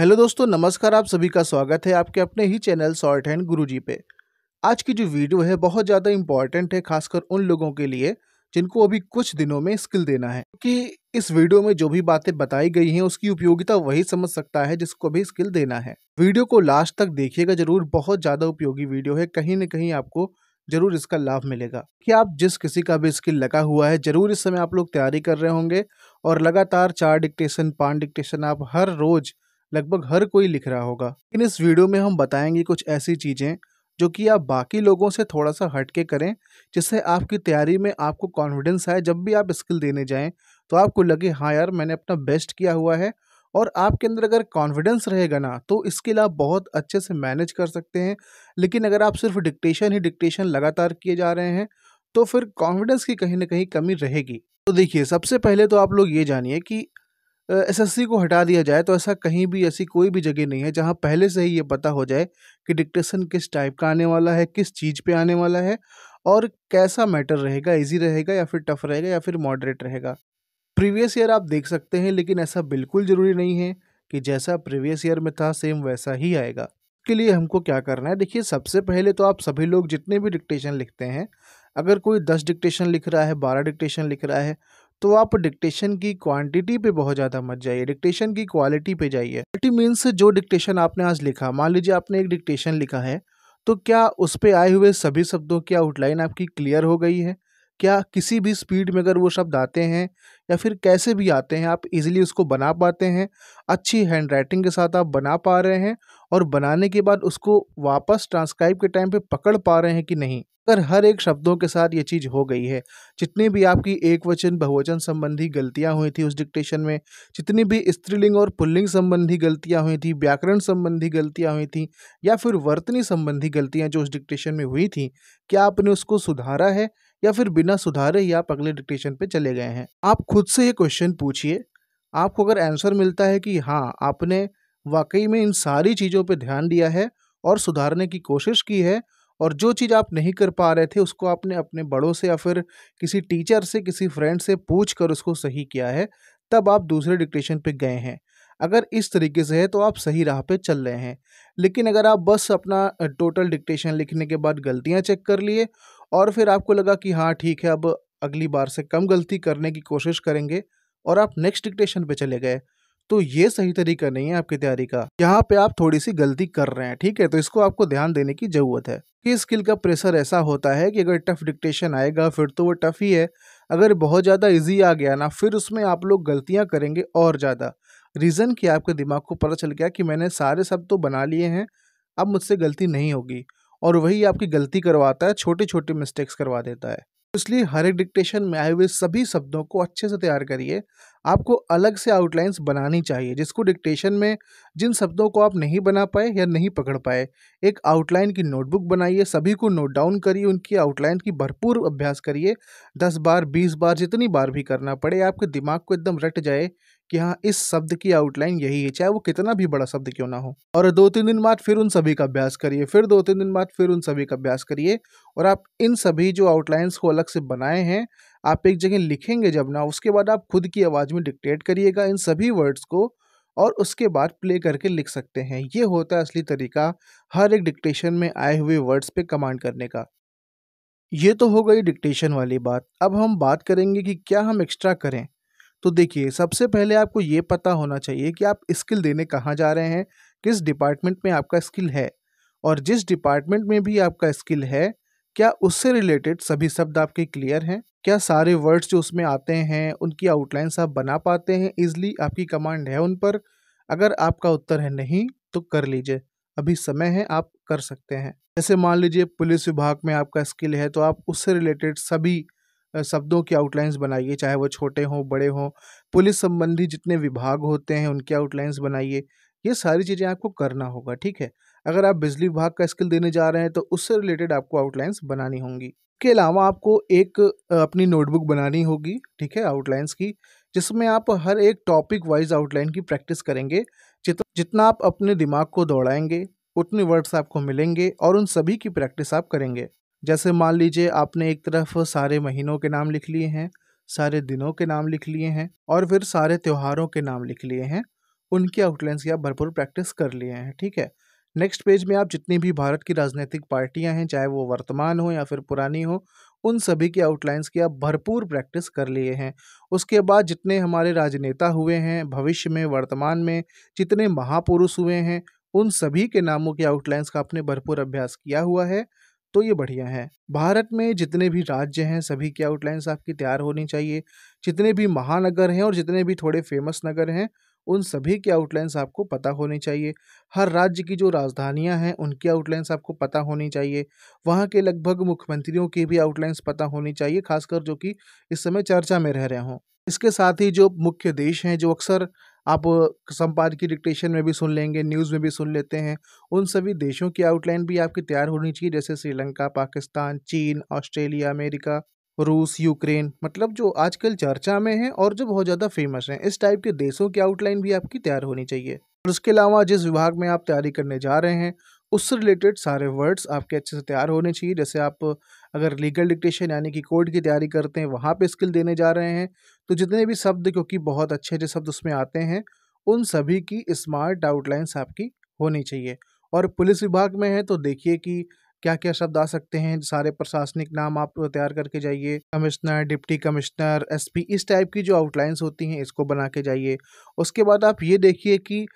hello दोस्तों नमस्कार आप सभी का स्वागत है आपके अपने ही चैनल शॉर्ट हैंड गुरुजी पे आज की जो वीडियो है बहुत ज़्यादा इम्पॉर्टेंट है खासकर उन लोगों के लिए जिनको अभी कुछ दिनों में स्किल देना है कि इस वीडियो में जो भी बातें बताई गई हैं उसकी उपयोगिता वही समझ सकता है जिसको भी स्किल देना है वीडियो को लास्ट तक देखिएगा जरूर बहुत ज़्यादा उपयोगी वीडियो है कहीं ना कहीं आपको जरूर इसका लाभ मिलेगा कि आप जिस किसी का भी स्किल लगा हुआ है जरूर इस समय आप लोग तैयारी कर रहे होंगे और लगातार चार डिक्टेशन पाँच डिक्टेशन आप हर रोज़ लगभग हर कोई लिख रहा होगा लेकिन इस वीडियो में हम बताएंगे कुछ ऐसी चीज़ें जो कि आप बाकी लोगों से थोड़ा सा हट के करें जिससे आपकी तैयारी में आपको कॉन्फिडेंस आए जब भी आप स्किल देने जाएं तो आपको लगे हाँ यार मैंने अपना बेस्ट किया हुआ है और आपके अंदर अगर कॉन्फिडेंस रहेगा ना तो इसके लिए आप बहुत अच्छे से मैनेज कर सकते हैं लेकिन अगर आप सिर्फ डिक्टेशन ही डिक्टेशन लगातार किए जा रहे हैं तो फिर कॉन्फिडेंस की कहीं ना कहीं कमी रहेगी तो देखिए सबसे पहले तो आप लोग ये जानिए कि एसएससी को हटा दिया जाए तो ऐसा कहीं भी ऐसी कोई भी जगह नहीं है जहां पहले से ही ये पता हो जाए कि डिक्टेशन किस टाइप का आने वाला है किस चीज़ पे आने वाला है और कैसा मैटर रहेगा इजी रहेगा या फिर टफ रहेगा या फिर मॉडरेट रहेगा प्रीवियस ईयर आप देख सकते हैं लेकिन ऐसा बिल्कुल ज़रूरी नहीं है कि जैसा प्रीवियस ईयर में था सेम वैसा ही आएगा के लिए हमको क्या करना है देखिए सबसे पहले तो आप सभी लोग जितने भी डिक्टेशन लिखते हैं अगर कोई दस डिक्टेशन लिख रहा है बारह डिक्टेशन लिख रहा है तो आप डिक्टेशन की क्वांटिटी पे बहुत ज़्यादा मत जाइए डिक्टेशन की क्वालिटी पे जाइए क्वालिटी मीन्स जो डिक्टेशन आपने आज लिखा मान लीजिए आपने एक डिक्टेशन लिखा है तो क्या उस पर आए हुए सभी शब्दों की आउटलाइन आपकी क्लियर हो गई है क्या किसी भी स्पीड में अगर वो शब्द आते हैं या फिर कैसे भी आते हैं आप इजीली उसको बना पाते हैं अच्छी हैंड राइटिंग के साथ आप बना पा रहे हैं और बनाने के बाद उसको वापस ट्रांसक्राइब के टाइम पे पकड़ पा रहे हैं कि नहीं अगर हर एक शब्दों के साथ ये चीज़ हो गई है जितनी भी आपकी एक वचन बहुवचन संबंधी गलतियाँ हुई थी उस डिक्टेशन में जितनी भी स्त्रीलिंग और पुल्लिंग संबंधी गलतियाँ हुई थी व्याकरण संबंधी गलतियाँ हुई थी या फिर वर्तनी संबंधी गलतियाँ जो उस डिक्टेशन में हुई थी क्या आपने उसको सुधारा है या फिर बिना सुधारे ही आप अगले डिक्टेशन पर चले गए हैं आप खुद से ये क्वेश्चन पूछिए आपको अगर आंसर मिलता है कि हाँ आपने वाकई में इन सारी चीज़ों पर ध्यान दिया है और सुधारने की कोशिश की है और जो चीज़ आप नहीं कर पा रहे थे उसको आपने अपने बड़ों से या फिर किसी टीचर से किसी फ्रेंड से पूछ कर उसको सही किया है तब आप दूसरे डिक्टेशन पे गए हैं अगर इस तरीके से है तो आप सही राह पे चल रहे हैं लेकिन अगर आप बस अपना टोटल डिक्टेशन लिखने के बाद गलतियां चेक कर लिए और फिर आपको लगा कि हाँ ठीक है अब अगली बार से कम गलती करने की कोशिश करेंगे और आप नेक्स्ट डिक्टेशन पर चले गए तो ये सही तरीका नहीं है आपकी तैयारी का यहाँ पे आप थोड़ी सी गलती कर रहे हैं ठीक है तो इसको आपको ध्यान देने की जरूरत है कि स्किल का प्रेशर ऐसा होता है कि अगर टफ डिक्टेशन आएगा फिर तो वो टफ ही है अगर बहुत ज़्यादा इजी आ गया ना फिर उसमें आप लोग गलतियाँ करेंगे और ज़्यादा रीज़न कि आपके दिमाग को पता चल गया कि मैंने सारे सब तो बना लिए हैं अब मुझसे गलती नहीं होगी और वही आपकी गलती करवाता है छोटे छोटे मिस्टेक्स करवा देता है इसलिए हर एक डिक्टेशन में आए हुए सभी शब्दों को अच्छे से तैयार करिए आपको अलग से आउटलाइंस बनानी चाहिए जिसको डिक्टेशन में जिन शब्दों को आप नहीं बना पाए या नहीं पकड़ पाए एक आउटलाइन की नोटबुक बनाइए सभी को नोट डाउन करिए उनकी आउटलाइन की भरपूर अभ्यास करिए दस बार बीस बार जितनी बार भी करना पड़े आपके दिमाग को एकदम रट जाए कि हाँ इस शब्द की आउटलाइन यही है चाहे वो कितना भी बड़ा शब्द क्यों ना हो और दो तीन दिन बाद फिर उन सभी का अभ्यास करिए फिर दो तीन दिन बाद फिर उन सभी का अभ्यास करिए और आप इन सभी जो आउटलाइंस को अलग से बनाए हैं आप एक जगह लिखेंगे जब ना उसके बाद आप खुद की आवाज़ में डिक्टेट करिएगा इन सभी वर्ड्स को और उसके बाद प्ले करके लिख सकते हैं ये होता है असली तरीका हर एक डिक्टेशन में आए हुए वर्ड्स पे कमांड करने का ये तो हो गई डिक्टेशन वाली बात अब हम बात करेंगे कि क्या हम एक्स्ट्रा करें तो देखिए सबसे पहले आपको ये पता होना चाहिए कि आप स्किल देने कहाँ जा रहे हैं किस डिपार्टमेंट में आपका स्किल है और जिस डिपार्टमेंट में भी आपका स्किल है क्या उससे रिलेटेड सभी शब्द आपके क्लियर हैं क्या सारे वर्ड्स जो उसमें आते हैं उनकी आउटलाइंस आप बना पाते हैं इजली आपकी कमांड है उन पर अगर आपका उत्तर है नहीं तो कर लीजिए अभी समय है आप कर सकते हैं जैसे मान लीजिए पुलिस विभाग में आपका स्किल है तो आप उससे रिलेटेड सभी शब्दों की आउटलाइंस बनाइए चाहे वो छोटे हों बड़े हों पुलिस संबंधी जितने विभाग होते हैं उनके आउटलाइंस बनाइए ये सारी चीज़ें आपको करना होगा ठीक है अगर आप बिजली विभाग का स्किल देने जा रहे हैं तो उससे रिलेटेड आपको आउटलाइंस बनानी होंगी के अलावा आपको एक अपनी नोटबुक बनानी होगी ठीक है आउटलाइंस की जिसमें आप हर एक टॉपिक वाइज आउटलाइन की प्रैक्टिस करेंगे जितना जितना आप अपने दिमाग को दौड़ाएंगे उतने वर्ड्स आपको मिलेंगे और उन सभी की प्रैक्टिस आप करेंगे जैसे मान लीजिए आपने एक तरफ सारे महीनों के नाम लिख लिए हैं सारे दिनों के नाम लिख लिए हैं और फिर सारे त्योहारों के नाम लिख लिए हैं उनकी आउटलाइंस की आप भरपूर प्रैक्टिस कर लिए हैं ठीक है नेक्स्ट पेज में आप जितनी भी भारत की राजनीतिक पार्टियां हैं चाहे वो वर्तमान हो या फिर पुरानी हो उन सभी की आउटलाइंस की आप भरपूर प्रैक्टिस कर लिए हैं उसके बाद जितने हमारे राजनेता हुए हैं भविष्य में वर्तमान में जितने महापुरुष हुए हैं उन सभी के नामों की आउटलाइंस का आपने भरपूर अभ्यास किया हुआ है तो ये बढ़िया है भारत में जितने भी राज्य हैं सभी की आउटलाइंस आपकी तैयार होनी चाहिए जितने भी महानगर हैं और जितने भी थोड़े फेमस नगर हैं उन सभी की आउटलाइंस आपको पता होनी चाहिए हर राज्य की जो राजधानियां हैं उनकी आउटलाइंस आपको पता होनी चाहिए वहां के लगभग मुख्यमंत्रियों की भी आउटलाइंस पता होनी चाहिए खासकर जो कि इस समय चर्चा में रह रहे हों इसके साथ ही जो मुख्य देश हैं जो अक्सर आप संपादकीय डिक्टेशन में भी सुन लेंगे न्यूज़ में भी सुन लेते हैं उन सभी देशों की आउटलाइन भी आपकी तैयार होनी चाहिए जैसे श्रीलंका पाकिस्तान चीन ऑस्ट्रेलिया अमेरिका रूस यूक्रेन मतलब जो आजकल चर्चा में है और जो बहुत ज़्यादा फेमस हैं इस टाइप के देशों की आउटलाइन भी आपकी तैयार होनी चाहिए और उसके अलावा जिस विभाग में आप तैयारी करने जा रहे हैं उससे रिलेटेड सारे वर्ड्स आपके अच्छे से तैयार होने चाहिए जैसे आप अगर लीगल डिक्टेशन यानी कि कोर्ट की तैयारी करते हैं वहाँ पे स्किल देने जा रहे हैं तो जितने भी शब्द क्योंकि बहुत अच्छे अच्छे शब्द उसमें आते हैं उन सभी की स्मार्ट आउटलाइंस आपकी होनी चाहिए और पुलिस विभाग में है तो देखिए कि क्या क्या शब्द आ सकते हैं सारे प्रशासनिक नाम आप तैयार करके जाइए कमिश्नर डिप्टी कमिश्नर एसपी इस टाइप की जो आउटलाइंस होती हैं इसको बना के जाइए उसके बाद आप ये देखिए कि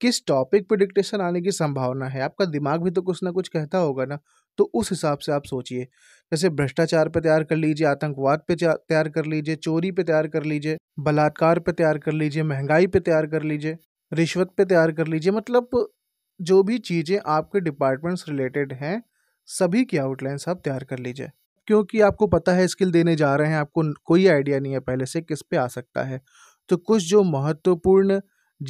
किस टॉपिक पे डिक्टेशन आने की संभावना है आपका दिमाग भी तो कुछ ना कुछ कहता होगा ना तो उस हिसाब से आप सोचिए जैसे भ्रष्टाचार पर तैयार कर लीजिए आतंकवाद पे तैयार कर लीजिए चोरी पे तैयार कर लीजिए बलात्कार पर तैयार कर लीजिए महंगाई पे तैयार कर लीजिए रिश्वत पे तैयार कर लीजिए मतलब जो भी चीज़ें आपके डिपार्टमेंट्स रिलेटेड हैं सभी की आउटलाइंस आप तैयार कर लीजिए क्योंकि आपको पता है स्किल देने जा रहे हैं आपको कोई आइडिया नहीं है पहले से किस पे आ सकता है तो कुछ जो महत्वपूर्ण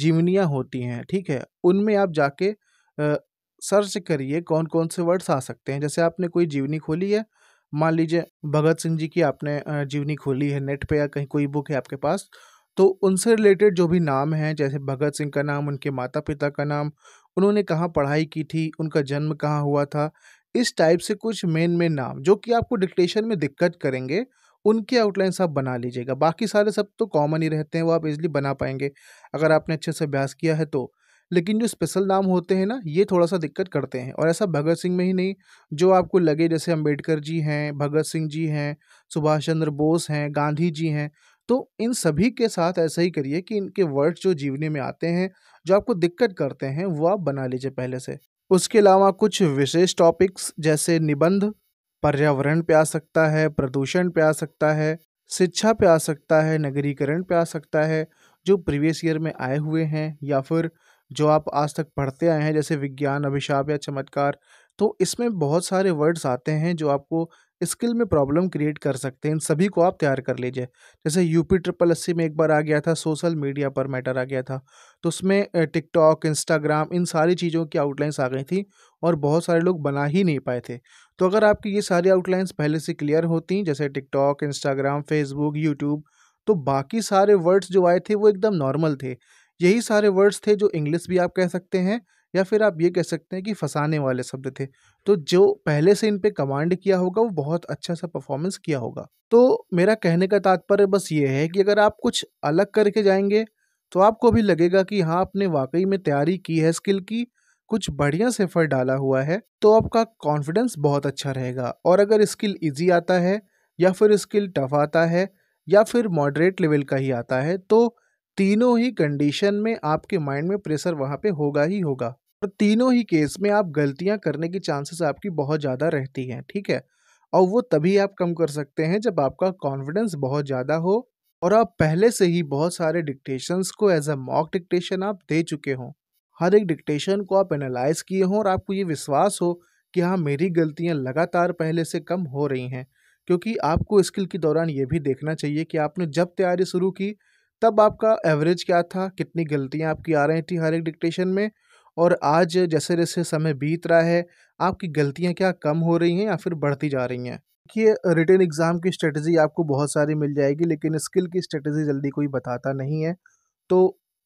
जीवनियाँ होती हैं ठीक है उनमें आप जाके सर्च करिए कौन कौन से वर्ड्स आ सकते हैं जैसे आपने कोई जीवनी खोली है मान लीजिए भगत सिंह जी की आपने जीवनी खोली है नेट पे या कहीं कोई बुक है आपके पास तो उनसे रिलेटेड जो भी नाम हैं जैसे भगत सिंह का नाम उनके माता पिता का नाम उन्होंने कहाँ पढ़ाई की थी उनका जन्म कहाँ हुआ था इस टाइप से कुछ मेन मेन नाम जो कि आपको डिक्टेशन में दिक्कत करेंगे उनके आउटलाइन आप बना लीजिएगा बाकी सारे सब तो कॉमन ही रहते हैं वो आप इजली बना पाएंगे अगर आपने अच्छे से अभ्यास किया है तो लेकिन जो स्पेशल नाम होते हैं ना ये थोड़ा सा दिक्कत करते हैं और ऐसा भगत सिंह में ही नहीं जो आपको लगे जैसे अंबेडकर जी हैं भगत सिंह जी हैं सुभाष चंद्र बोस हैं गांधी जी हैं तो इन सभी के साथ ऐसा ही करिए कि इनके वर्ड्स जो जीवनी में आते हैं जो आपको दिक्कत करते हैं वो आप बना लीजिए पहले से उसके अलावा कुछ विशेष टॉपिक्स जैसे निबंध पर्यावरण पे आ सकता है प्रदूषण पे आ सकता है शिक्षा पे आ सकता है नगरीकरण पे आ सकता है जो प्रीवियस ईयर में आए हुए हैं या फिर जो आप आज तक पढ़ते आए हैं जैसे विज्ञान अभिशाप या चमत्कार तो इसमें बहुत सारे वर्ड्स आते हैं जो आपको स्किल में प्रॉब्लम क्रिएट कर सकते हैं इन सभी को आप तैयार कर लीजिए जैसे यूपी ट्रिपल अस्सी में एक बार आ गया था सोशल मीडिया पर मैटर आ गया था तो उसमें टिकटॉक इंस्टाग्राम इन सारी चीज़ों की आउटलाइंस आ गई थी और बहुत सारे लोग बना ही नहीं पाए थे तो अगर आपकी ये सारी आउटलाइंस पहले से क्लियर होती जैसे टिकटॉक इंस्टाग्राम फेसबुक यूट्यूब तो बाकी सारे वर्ड्स जो आए थे वो एकदम नॉर्मल थे यही सारे वर्ड्स थे जो इंग्लिश भी आप कह सकते हैं या फिर आप ये कह सकते हैं कि फंसाने वाले शब्द थे तो जो पहले से इन पे कमांड किया होगा वो बहुत अच्छा सा परफॉर्मेंस किया होगा तो मेरा कहने का तात्पर्य बस ये है कि अगर आप कुछ अलग करके जाएंगे तो आपको भी लगेगा कि हाँ आपने वाकई में तैयारी की है स्किल की कुछ बढ़िया से फर डाला हुआ है तो आपका कॉन्फिडेंस बहुत अच्छा रहेगा और अगर स्किल ईजी आता है या फिर स्किल टफ आता है या फिर मॉडरेट लेवल का ही आता है तो तीनों ही कंडीशन में आपके माइंड में प्रेशर वहाँ पे होगा ही होगा और तीनों ही केस में आप गलतियाँ करने की चांसेस आपकी बहुत ज़्यादा रहती हैं ठीक है और वो तभी आप कम कर सकते हैं जब आपका कॉन्फिडेंस बहुत ज़्यादा हो और आप पहले से ही बहुत सारे डिक्टेशंस को एज अ मॉक डिक्टेशन आप दे चुके हों हर एक डिक्टेशन को आप एनालाइज किए हों और आपको ये विश्वास हो कि हाँ मेरी गलतियाँ लगातार पहले से कम हो रही हैं क्योंकि आपको स्किल के दौरान ये भी देखना चाहिए कि आपने जब तैयारी शुरू की तब आपका एवरेज क्या था कितनी गलतियाँ आपकी आ रही थी हर एक डिक्टेशन में और आज जैसे जैसे समय बीत रहा है आपकी गलतियाँ क्या कम हो रही हैं या फिर बढ़ती जा रही हैं कि रिटर्न एग्ज़ाम की स्ट्रेटजी आपको बहुत सारी मिल जाएगी लेकिन स्किल की स्ट्रेटजी जल्दी कोई बताता नहीं है तो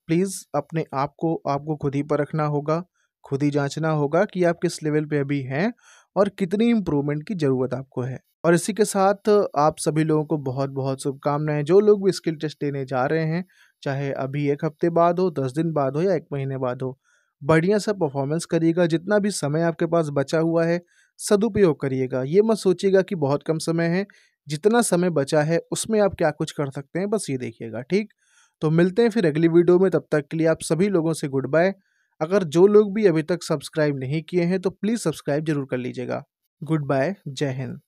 प्लीज़ अपने आप को आपको खुद ही पर रखना होगा खुद ही जांचना होगा कि आप किस लेवल पे अभी हैं और कितनी इम्प्रूवमेंट की ज़रूरत आपको है और इसी के साथ आप सभी लोगों को बहुत बहुत शुभकामनाएं जो लोग भी स्किल टेस्ट देने जा रहे हैं चाहे अभी एक हफ्ते बाद हो दस दिन बाद हो या एक महीने बाद हो बढ़िया सा परफॉर्मेंस करिएगा जितना भी समय आपके पास बचा हुआ है सदुपयोग करिएगा ये मत सोचिएगा कि बहुत कम समय है जितना समय बचा है उसमें आप क्या कुछ कर सकते हैं बस ये देखिएगा ठीक तो मिलते हैं फिर अगली वीडियो में तब तक के लिए आप सभी लोगों से गुड बाय अगर जो लोग भी अभी तक सब्सक्राइब नहीं किए हैं तो प्लीज़ सब्सक्राइब जरूर कर लीजिएगा गुड बाय जय हिंद